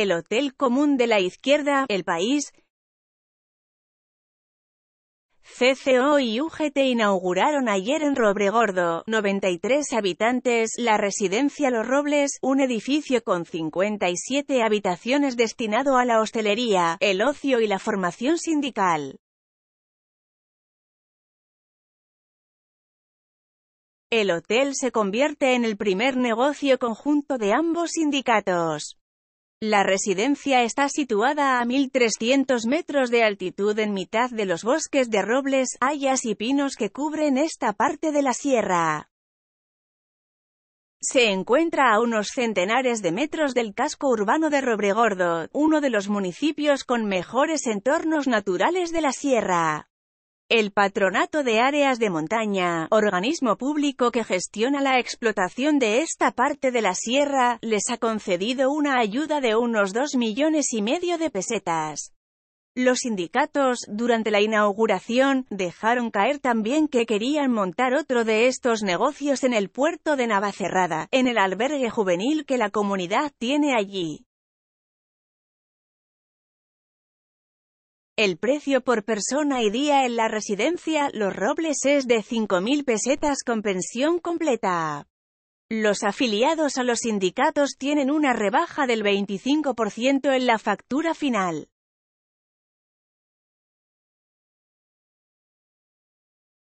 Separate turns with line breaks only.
el Hotel Común de la Izquierda, El País, CCO y UGT inauguraron ayer en Robregordo, 93 habitantes, la residencia Los Robles, un edificio con 57 habitaciones destinado a la hostelería, el ocio y la formación sindical.
El hotel se
convierte en el primer negocio conjunto de ambos sindicatos. La residencia está situada a 1.300 metros de altitud en mitad de los bosques de robles, hayas y pinos que cubren esta parte de la sierra. Se encuentra a unos centenares de metros del casco urbano de Robregordo, uno de los municipios con mejores entornos naturales de la sierra. El Patronato de Áreas de Montaña, organismo público que gestiona la explotación de esta parte de la sierra, les ha concedido una ayuda de unos 2 millones y medio de pesetas. Los sindicatos, durante la inauguración, dejaron caer también que querían montar otro de estos negocios en el puerto de Navacerrada, en el albergue juvenil que la comunidad tiene allí.
El precio por persona y
día en la residencia Los Robles es de 5.000 pesetas con pensión completa. Los afiliados a los sindicatos tienen una rebaja del 25%
en la factura final.